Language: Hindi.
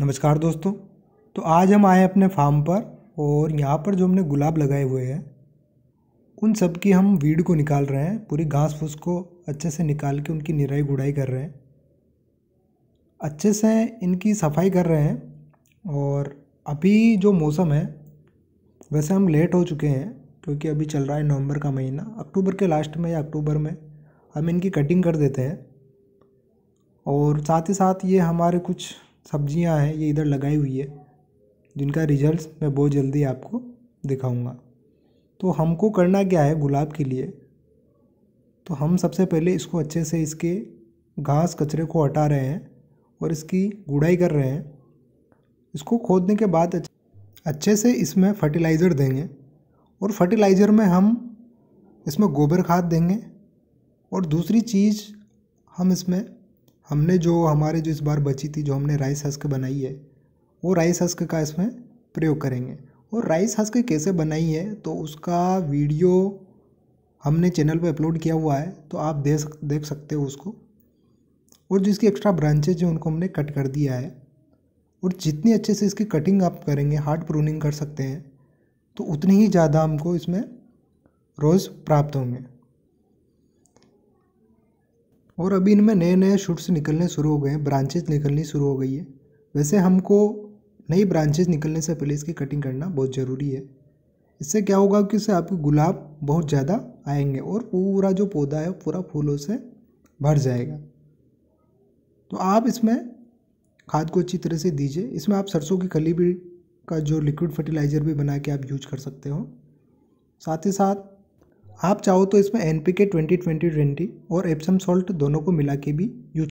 नमस्कार दोस्तों तो आज हम आए अपने फार्म पर और यहाँ पर जो हमने गुलाब लगाए हुए हैं उन सब की हम वीड को निकाल रहे हैं पूरी घास फूस को अच्छे से निकाल के उनकी निराई गुड़ाई कर रहे हैं अच्छे से इनकी सफाई कर रहे हैं और अभी जो मौसम है वैसे हम लेट हो चुके हैं क्योंकि अभी चल रहा है नवंबर का महीना अक्टूबर के लास्ट में या अक्टूबर में हम इनकी कटिंग कर देते हैं और साथ ही साथ ये हमारे कुछ सब्जियां हैं ये इधर लगाई हुई है जिनका रिज़ल्ट मैं बहुत जल्दी आपको दिखाऊंगा तो हमको करना क्या है गुलाब के लिए तो हम सबसे पहले इसको अच्छे से इसके घास कचरे को हटा रहे हैं और इसकी गुड़ाई कर रहे हैं इसको खोदने के बाद अच्छे से इसमें फर्टिलाइज़र देंगे और फर्टिलाइज़र में हम इसमें गोबर खाद देंगे और दूसरी चीज़ हम इसमें हमने जो हमारे जो इस बार बची थी जो हमने राइस हस्क बनाई है वो राइस हस्क का इसमें प्रयोग करेंगे और राइस हस्क कैसे बनाई है तो उसका वीडियो हमने चैनल पर अपलोड किया हुआ है तो आप देख सक, देख सकते हो उसको और जो इसकी एक्स्ट्रा ब्रांचेज हैं उनको हमने कट कर दिया है और जितनी अच्छे से इसकी कटिंग आप करेंगे हार्ड प्रूनिंग कर सकते हैं तो उतनी ही ज़्यादा हमको इसमें रोज़ प्राप्त होंगे और अभी इनमें नए नए शूट्स निकलने शुरू हो गए हैं ब्रांचेज निकलनी शुरू हो गई है वैसे हमको नई ब्रांचेज निकलने से पहले इसकी कटिंग करना बहुत ज़रूरी है इससे क्या होगा कि इससे आपके गुलाब बहुत ज़्यादा आएंगे और पूरा जो पौधा है पूरा फूलों से भर जाएगा तो आप इसमें खाद को अच्छी तरह से दीजिए इसमें आप सरसों की खली भी का जो लिक्विड फर्टिलाइज़र भी बना के आप यूज कर सकते हो साथ ही साथ आप चाहो तो इसमें N P K twenty twenty twenty और एप्सम सॉल्ट दोनों को मिला के भी यूज